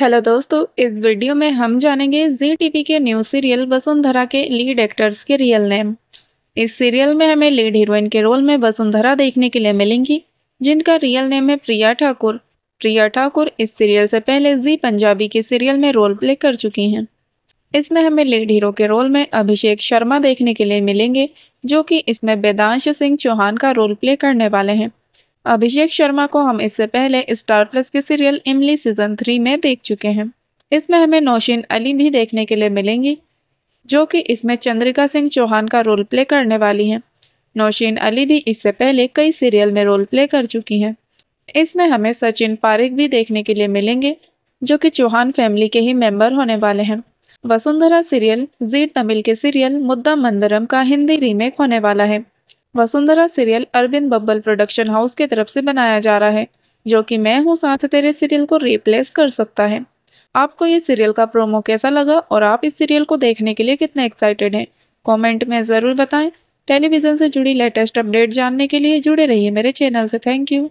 hello दोस्तों इस video में हम जानेंगे जी टीवी के न्यू सीरियल वसुंधरा के लीड एक्टर्स के रियल नेम इस सीरियल में हमें लीड हीरोइन के रोल में वसुंधरा देखने के लिए मिलेंगी जिनका रियल नेम है प्रिया ठाकुर प्रिया ठाकुर इस सीरियल से पहले जी पंजाबी के सीरियल में रोल प्ले कर चुकी हैं इसमें हमें लीड हीरो के रोल में अभिषेक शर्मा देखने के लिए मिलेंगे जो कि इसमें बेदांश सिंह चौहान का रोल प्ले करने वाले हैं अभिषेक शर्मा को हम इससे पहले स्टार प्लस के सीरियल इमली सीजन थ्री में देख चुके हैं इसमें हमें नौशीन अली भी देखने के लिए मिलेंगी जो कि इसमें चंद्रिका सिंह चौहान का रोल प्ले करने वाली हैं नौशीन अली भी इससे पहले कई सीरियल में रोल प्ले कर चुकी हैं इसमें हमें सचिन पारिक भी देखने के लिए मिलेंगे जो कि चौहान फैमिली के ही मेंबर होने वाले हैं वसुंधरा सीरियल जी तमिल के सीरियल मुद्दा मंदरम का हिंदी रीमेक होने वाला है Vasundhara serial Arvind Babbal production house की तरफ से बनाया जा रहा है जो कि मैं हूँ साथ तेरे सीरियल को रिप्लेस कर सकता है आपको ये सीरियल का प्रोमो कैसा लगा और आप इस सीरियल को देखने के लिए कितने एक्साइटेड हैं कमेंट में ज़रूर बताएं टेलीविज़न से जुड़ी लेटेस्ट अपडेट जानने के लिए जुड़े रहिए मेरे चैनल से थैंक यू